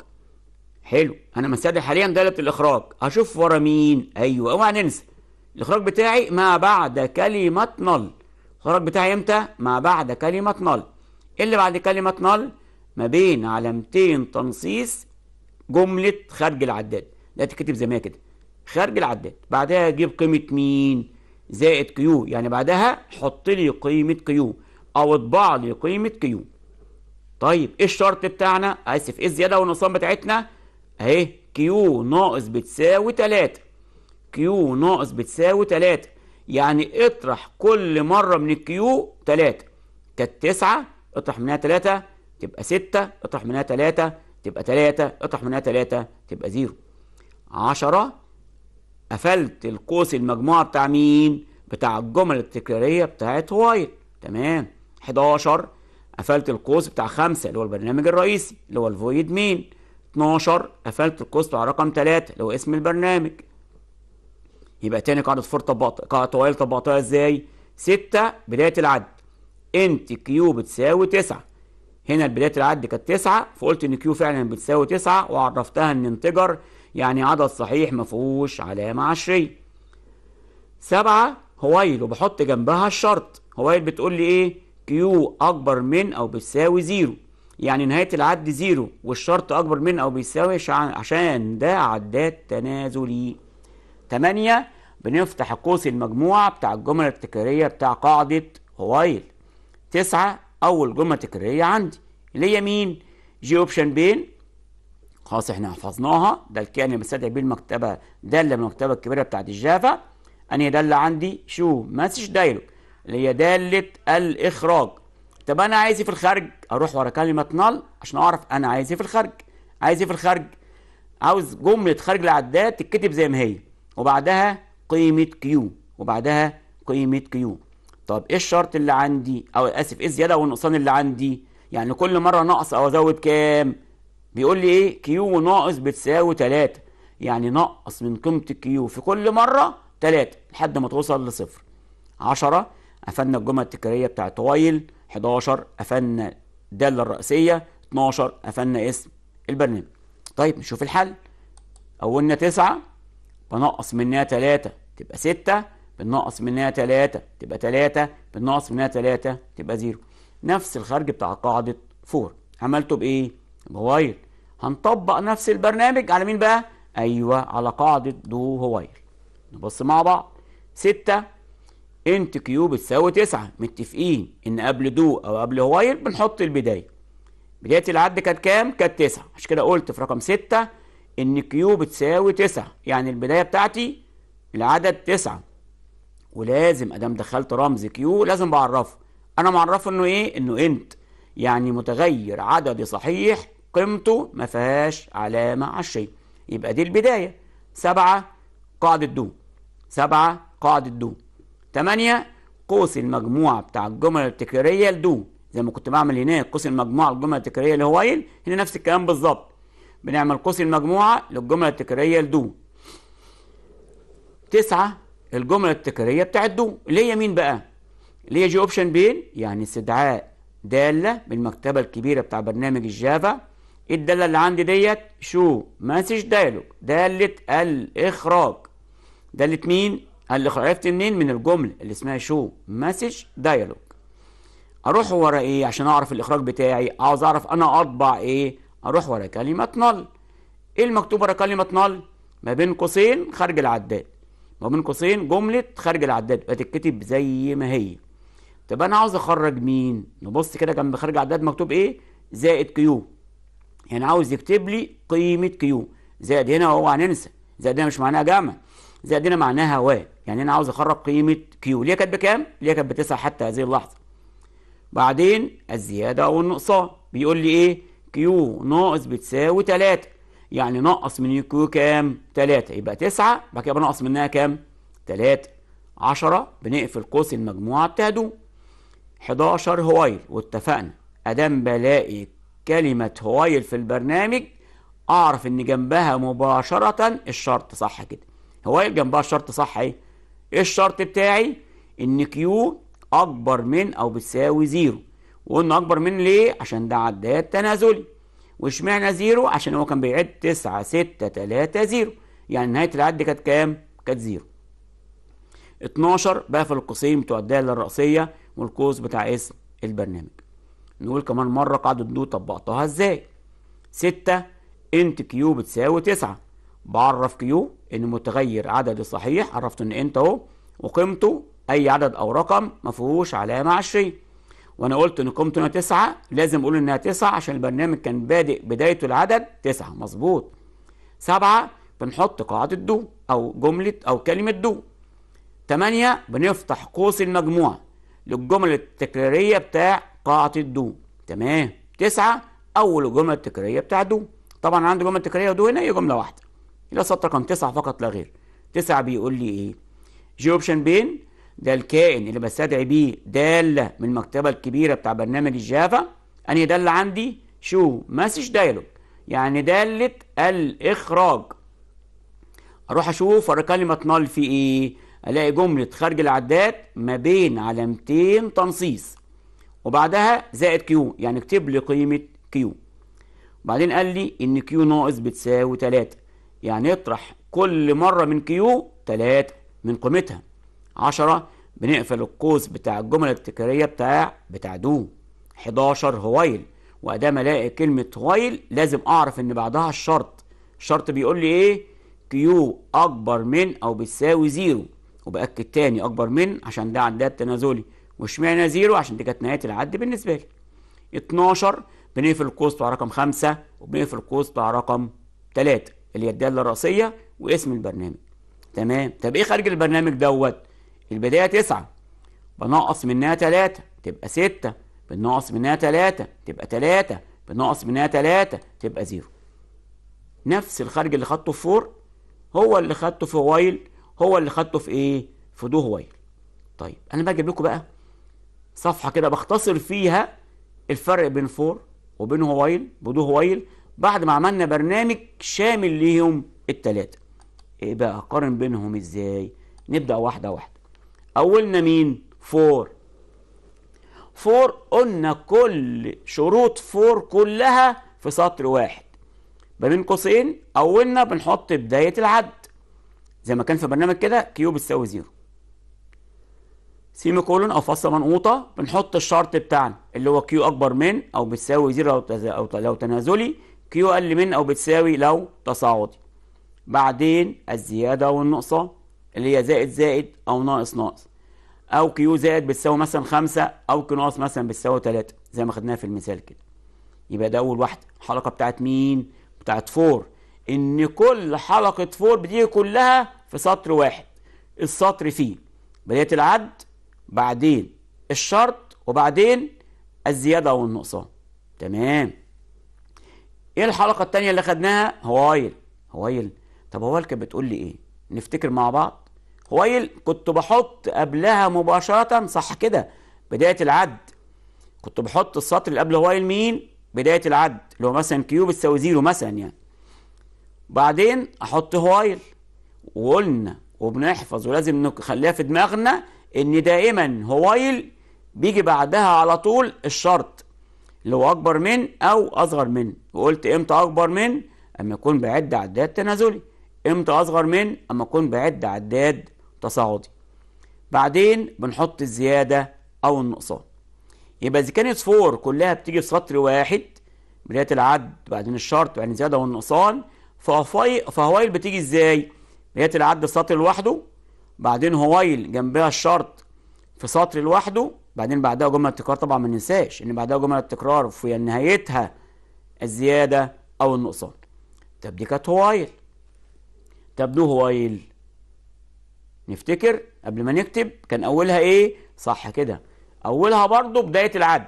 حلو أنا مستدعي حاليا دالة الإخراج هشوف ورا مين أيوه أوعى ننسى الإخراج بتاعي ما بعد كلمة نل الإخراج بتاعي إمتى؟ ما بعد كلمة نل إيه اللي بعد كلمة نل ما بين علامتين تنصيص جملة خارج العداد لا تكتب زي ما هي كده خارج العداد بعدها جيب قيمة مين زائد كيو يعني بعدها حط لي قيمة كيو أو اطبع لي قيمة كيو طيب ايه الشرط بتاعنا اسف ايه الزياده والنقصان بتاعتنا اهي كيو ناقص بتساوي 3 كيو ناقص بتساوي 3 يعني اطرح كل مره من الكيو 3 كانت 9 اطرح منها 3 تبقى 6 اطرح منها 3 تبقى 3 اطرح منها 3 تبقى 0 10 قفلت القوس المجموعة بتاع مين بتاع الجمل التكرارية بتاعت وايل تمام 11 قفلت القوس بتاع 5 اللي هو البرنامج الرئيسي اللي هو الفويد مين 12 قفلت القوس بتاع رقم 3 اللي هو اسم البرنامج يبقى تاني قاعدة فور طبقت قاعدة وايل طبقتها ازاي 6 بداية العد انت كيو بتساوي 9 هنا بداية العد كانت 9 فقلت ان كيو فعلا بتساوي 9 وعرفتها ان انتجر يعني عدد صحيح ما فيهوش علامة عشرية. سبعة هويل وبحط جنبها الشرط هويل بتقول لي ايه كيو اكبر من او بتساوي زيرو يعني نهاية العد زيرو والشرط اكبر من او بيساوي عشان ده عداد تنازلي. تمانية بنفتح قوس المجموعة بتاع الجمل التكرارية بتاع قاعدة هويل. تسعة أول جملة تكرارية عندي اللي هي مين؟ جي أوبشن بين خلاص احنا حفظناها ده الكائن اللي بستدعي بيه المكتبة دالة من المكتبة الكبيرة بتاعت الجافا أنهي دالة عندي؟ شو مسج دايلوج اللي هي دالة الإخراج طب أنا عايز إيه في الخارج؟ أروح ورا كلمة نال عشان أعرف أنا عايز إيه في الخارج عايز إيه في الخارج؟ عاوز جملة خارج العداد تتكتب زي ما هي وبعدها قيمة كيو وبعدها قيمة كيو طب ايه الشرط اللي عندي او اسف ايه الزياده والنقصان اللي عندي يعني كل مره ناقص او ازود كام بيقول لي ايه كيو ناقص بتساوي 3 يعني نقص من قيمه الكيو في كل مره 3 لحد ما توصل لصفر 10 قفلنا الجمل التكراريه بتاعت وايل 11 قفلنا الداله الرئيسيه 12 قفلنا اسم البرنامج طيب نشوف الحل اولنا 9 بنقص منها 3 تبقى 6 بنقص منها 3 تبقى 3 بنقص منها 3 تبقى 0 نفس الخرج بتاع قاعدة 4 عملته بإيه؟ بوايل هنطبق نفس البرنامج على مين بقى؟ أيوه على قاعدة دو هوايل نبص مع بعض 6 انت كيو بتساوي 9 متفقين ان قبل دو او قبل هوايل بنحط البداية بداية العد كانت كام؟ كانت 9 عشان كده قلت في رقم 6 ان كيو بتساوي 9 يعني البداية بتاعتي العدد 9 ولازم ادام دخلت رمز كيو لازم بعرفه انا معرفه انه ايه انه انت يعني متغير عددي صحيح قيمته ما فيهاش علامه على الشيء يبقى دي البدايه سبعة قاعدة دو سبعة قاعدة دو تمانية قوس المجموعة بتاع الجمل التكرارية لدو زي ما كنت بعمل هناك قوس المجموعة الجمل التكرارية لهوايل هنا نفس الكلام بالظبط بنعمل قوس المجموعة للجمل التكرارية لدو تسعة الجملة التكرارية بتاعت دو اللي هي مين بقى؟ اللي هي جي اوبشن بين يعني استدعاء دالة من المكتبة الكبيرة بتاع برنامج الجافا الدالة اللي عندي ديت شو مسج دايلوج دالة الإخراج دالة مين؟ الإخراج عرفت منين؟ من الجملة اللي اسمها شو مسج دايلوج أروح ورا إيه عشان أعرف الإخراج بتاعي عاوز أعرف أنا أطبع إيه؟ أروح ورا كلمة نل إيه المكتوب ورا كلمة نل؟ ما بين قوسين خارج العداد ما بين قوسين جمله خارج العداد هتتكتب زي ما هي طب انا عاوز اخرج مين نبص كده جنب خارج العداد مكتوب ايه زائد كيو يعني عاوز يكتب لي قيمه كيو زائد هنا اوعى ننسى زائد هنا مش معناها جمع زائد هنا معناها و يعني انا عاوز اخرج قيمه كيو ليه كانت بكام ليه كانت بتسعه حتى هذه اللحظه بعدين الزياده او النقصان بيقول لي ايه كيو ناقص بتساوي 3 يعني نقص من يو كام 3 يبقى 9 بعد كده بنقص منها كام 3 10 بنقفل قوس المجموعه بتاعته 11 هوايل واتفقنا ادام بلاقي كلمه هوايل في البرنامج اعرف ان جنبها مباشره الشرط صح كده هوايل جنبها الشرط صح ايه الشرط بتاعي ان كيو اكبر من او بتساوي زيرو وقلنا اكبر من ليه عشان ده عداد تنازلي واشمعنى زيرو عشان هو كان بيعد 9 6 3 زيرو، يعني نهايه العد كانت كام كانت زيرو 12 بقى في القوسين بتوع الداله الراسيه والقوس بتاع اسم إيه؟ البرنامج نقول كمان مره قاعده دو طبقتها ازاي 6 انت كيو بتساوي 9 بعرف كيو ان متغير عددي صحيح عرفت ان انت اهو وقيمته اي عدد او رقم ما فيهوش علامه عشريه وانا قلت ان قيمته تسعة لازم اقول انها تسعة عشان البرنامج كان بادئ بدايته العدد تسعة مظبوط سبعة بنحط قاعدة دو او جملة او كلمة دو تمانية بنفتح قوس المجموعة للجمل التكرارية بتاع قاعة الدو تمام تسعة اول الجمل التكرارية بتاع دو طبعا عنده جملة تكرارية ودو هنا هي جملة واحدة الى سطر رقم تسعة فقط لا غير تسعة بيقول لي ايه جي اوبشن بين ده الكائن اللي بستدعي بيه دالة من المكتبة الكبيرة بتاع برنامج الجافا أنهي دالة عندي شو مسج دايلوج يعني دالة الإخراج أروح أشوف أرى كلمة نال في إيه ألاقي جملة خارج العداد ما بين علامتين تنصيص وبعدها زائد كيو يعني اكتب لي قيمة كيو وبعدين قال لي إن كيو ناقص بتساوي 3 يعني اطرح كل مرة من كيو 3 من قيمتها 10 بنقفل القوس بتاع الجمل التكرارية بتاع بتاع دو 11 هويل وادام الاقي كلمة هويل لازم اعرف ان بعدها الشرط الشرط بيقول لي ايه كيو اكبر من او بتساوي زيرو وبأكد تاني اكبر من عشان ده عداد تنازلي واشمعنى زيرو عشان دي كانت نهاية العد بالنسبة لي 12 بنقفل القوس بتاع رقم 5 وبنقفل القوس بتاع رقم 3 اللي هي الدالة الرأسية واسم البرنامج تمام طب ايه خارج البرنامج دوت البداية تسعة بنقص منها تلاتة تبقى ستة بنقص منها تلاتة تبقى تلاتة بنقص منها تلاتة تبقى زيرو نفس الخارج اللي خدته في فور هو اللي خدته في وايل هو اللي خدته في ايه في دو وايل طيب انا بجيب لكم بقى صفحة كده بختصر فيها الفرق بين فور وبين هوايل بدو هوايل بعد ما عملنا برنامج شامل ليهم التلاتة ايه بقى اقارن بينهم ازاي نبدأ واحدة واحدة أولنا مين فور فور قلنا كل شروط فور كلها في سطر واحد ما بين قوسين أولنا بنحط بداية العد زي ما كان في برنامج كده كيو بتساوي زيرو سيمي كولون أو فاصلة منقوطة بنحط الشرط بتاعنا اللي هو كيو أكبر من أو بتساوي زيرو أو لو تنازلي كيو أقل من أو بتساوي لو تصاعدي بعدين الزيادة والنقصان اللي هي زائد زائد أو ناقص ناقص أو كيو زائد بتساوي مثلا خمسة أو كيو ناقص مثلا بتساوي ثلاثة زي ما خدناها في المثال كده يبقى ده أول واحدة الحلقة بتاعت مين؟ بتاعت فور إن كل حلقة فور بتيجي كلها في سطر واحد السطر فيه بداية العد بعدين الشرط وبعدين الزيادة والنقصان تمام ايه الحلقة الثانيه اللي خدناها هوايل هوايل طب هوايل كانت بتقول لي ايه نفتكر مع بعض خويل كنت بحط قبلها مباشرة صح كده بداية العد كنت بحط السطر اللي قبل خويل مين بداية العد اللي هو مثلا كيو بتساوي زيرو مثلا يعني بعدين احط هوايل وقلنا وبنحفظ ولازم نخليها في دماغنا ان دائما هوايل بيجي بعدها على طول الشرط اللي هو اكبر من او اصغر من وقلت امتى اكبر من اما يكون بعد عداد تنازلي امتى اصغر من اما اكون بعد عداد تصاعدي بعدين بنحط الزيادة أو النقصان يبقى إذا كانت فور كلها بتيجي في سطر واحد بداية العد بعدين الشرط بعدين يعني الزيادة والنقصان فهوايل بتيجي إزاي؟ بداية العد في سطر لوحده بعدين هوايل جنبها الشرط في سطر لوحده بعدين بعدها جملة التكرار طبعا ما ننساش إن بعدها جملة التكرار في نهايتها الزيادة أو النقصان طب دي كانت هوايل طب دو هوايل نفتكر قبل ما نكتب كان أولها إيه صح كده أولها برضو بداية العد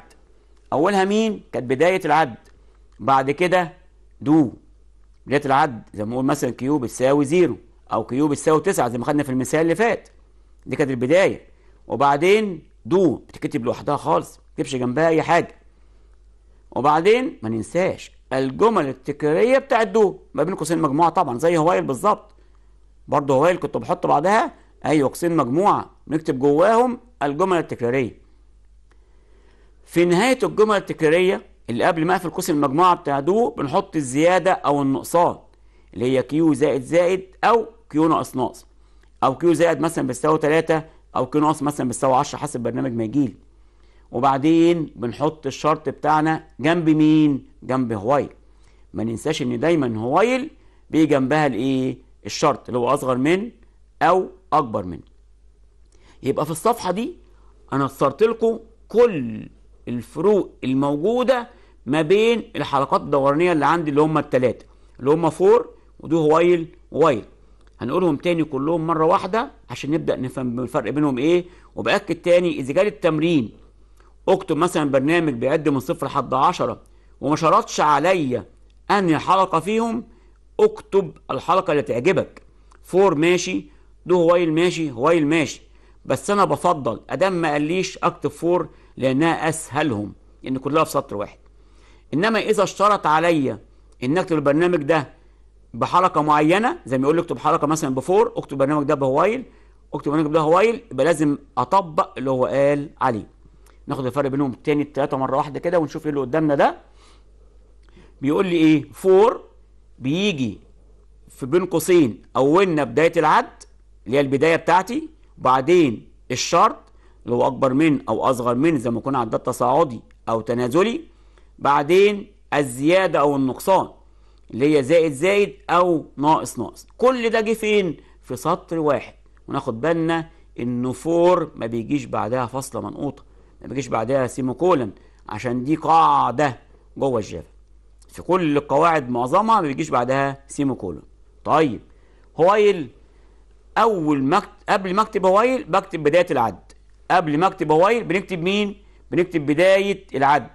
أولها مين كانت بداية العد بعد كده دو بداية العد زي ما نقول مثلا كيوب بتساوي زيرو أو كيوب بتساوي تسعة زي ما خدنا في المثال اللي فات دي كانت البداية وبعدين دو بتكتب لوحدها خالص ما تكتبش جنبها أي حاجة وبعدين ما ننساش الجمل التكرارية بتاعت دو ما بين قوسين مجموعة طبعا زي هوايل بالظبط برضه هوايل كنت بحط بعدها أي يقسم مجموعة نكتب جواهم الجمل التكرارية في نهاية الجمل التكرارية اللي قبل ما أقفل قسم المجموعة بتاع دو بنحط الزيادة أو النقصان اللي هي كيو زائد زائد أو كيو ناقص ناقص أو كيو زائد مثلا بيساوي 3 أو كيو ناقص مثلا بيساوي 10 حسب برنامج ما يجيلي وبعدين بنحط الشرط بتاعنا جنب مين؟ جنب هوايل ما ننساش إن دايما هوايل بيجي جنبها الإيه؟ الشرط اللي هو أصغر من أو أكبر منه يبقى في الصفحة دي أنا اثرت لكم كل الفروق الموجودة ما بين الحلقات الدورانية اللي عندي اللي هم التلاتة اللي هم فور ودو وايل وايل هنقولهم تاني كلهم مرة واحدة عشان نبدأ نفهم الفرق بينهم إيه وبأكد تاني إذا جالي التمرين اكتب مثلا برنامج بيعد من صفر لحد عشرة وما شرطش عليا أنهي حلقة فيهم اكتب الحلقة اللي تعجبك فور ماشي ده وايل ماشي وايل ماشي بس انا بفضل ادام ما قاليش اكتب فور لانها اسهلهم ان كلها في سطر واحد انما اذا اشترط عليا ان اكتب البرنامج ده بحركه معينه زي ما يقول لي اكتب حركه مثلا بفور اكتب البرنامج ده بهوايل اكتب البرنامج ده هوايل يبقى لازم اطبق اللي هو قال عليه ناخد الفرق بينهم تاني التلاته مره واحده كده ونشوف ايه اللي قدامنا ده بيقول لي ايه فور بيجي في بين قوسين اولنا بدايه العد اللي هي البداية بتاعتي وبعدين الشرط اللي هو أكبر من أو أصغر من زي ما يكون عداد تصاعدي أو تنازلي بعدين الزيادة أو النقصان اللي هي زائد زائد أو ناقص ناقص كل ده جه فين؟ في سطر واحد وناخد بالنا إن فور ما بيجيش بعدها فاصلة منقوطة ما بيجيش بعدها كولن عشان دي قاعدة جوه الجافا في كل القواعد معظمها ما بيجيش بعدها كولن طيب هويل اول ما قبل ما اكتب هوايل بكتب بدايه العد قبل ما اكتب هوايل بنكتب مين بنكتب بدايه العد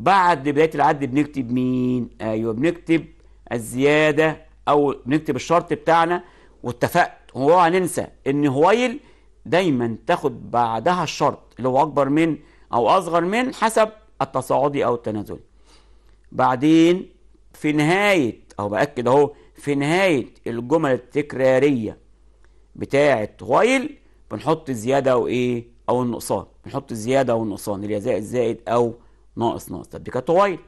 بعد بدايه العد بنكتب مين ايوه بنكتب الزياده او بنكتب الشرط بتاعنا واتفقت هو هننسى ان هوايل دايما تاخد بعدها الشرط اللي هو اكبر من او اصغر من حسب التصاعدي او التنازلي بعدين في نهايه او باكد اهو في نهاية الجمل التكرارية بتاعة وايل بنحط الزيادة أو إيه أو النقصان بنحط الزيادة أو النقصان هي زائد زائد أو ناقص ناقص طب دي كانت وايل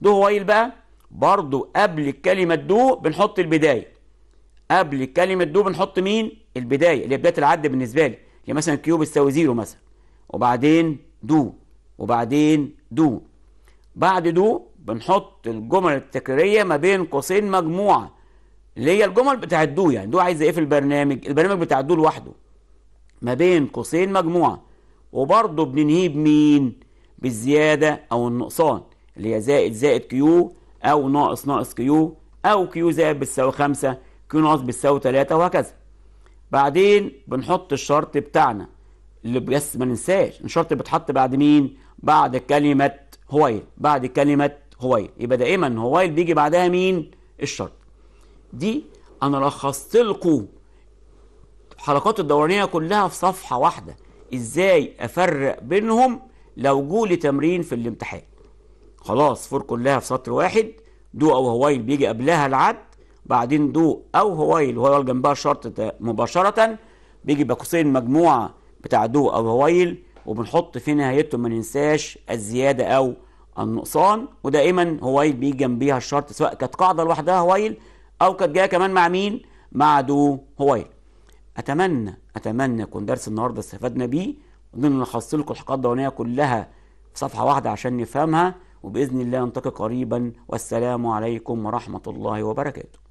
دو وايل بقى برضو قبل كلمة دو بنحط البداية قبل كلمة دو بنحط مين البداية اللي هي بداية العد بالنسبة لي يعني مثلا كيوب بتساوي زيرو مثلا وبعدين دو وبعدين دو بعد دو بنحط الجمل التكرارية ما بين قوسين مجموعة اللي هي الجمل بتاعت دو يعني دو عايز ايه في البرنامج البرنامج بتاع دو لوحده ما بين قوسين مجموعه وبرضه بننهيه بمين بالزياده او النقصان اللي هي زائد زائد كيو او ناقص ناقص كيو او كيو زائد بتساوي خمسه كيو ناقص بتساوي ثلاثه وهكذا بعدين بنحط الشرط بتاعنا اللي بس ما ننساش الشرط بيتحط بعد مين بعد كلمه هويل بعد كلمه هويل يبقى دائما هويل بيجي بعدها مين الشرط دي انا لخصت لكم حلقات الدورانيه كلها في صفحه واحده ازاي افرق بينهم لو جولي تمرين في الامتحان خلاص فور كلها في سطر واحد دو او هوايل بيجي قبلها العد بعدين دو او هوايل وهوايل جنبها شرط مباشره بيجي بقوسين مجموعه بتاع دو او هوايل وبنحط في نهايته ما ننساش الزياده او النقصان ودائما هوايل بيجي جنبيها الشرط سواء كانت قاعده لوحدها هوايل او كانت جايه كمان مع مين مع دو هوايل اتمنى اتمنى يكون درس النهارده استفدنا بيه وان نحصل لكم الحلقات الدورانيه كلها في صفحه واحده عشان نفهمها وباذن الله نلتقي قريبا والسلام عليكم ورحمه الله وبركاته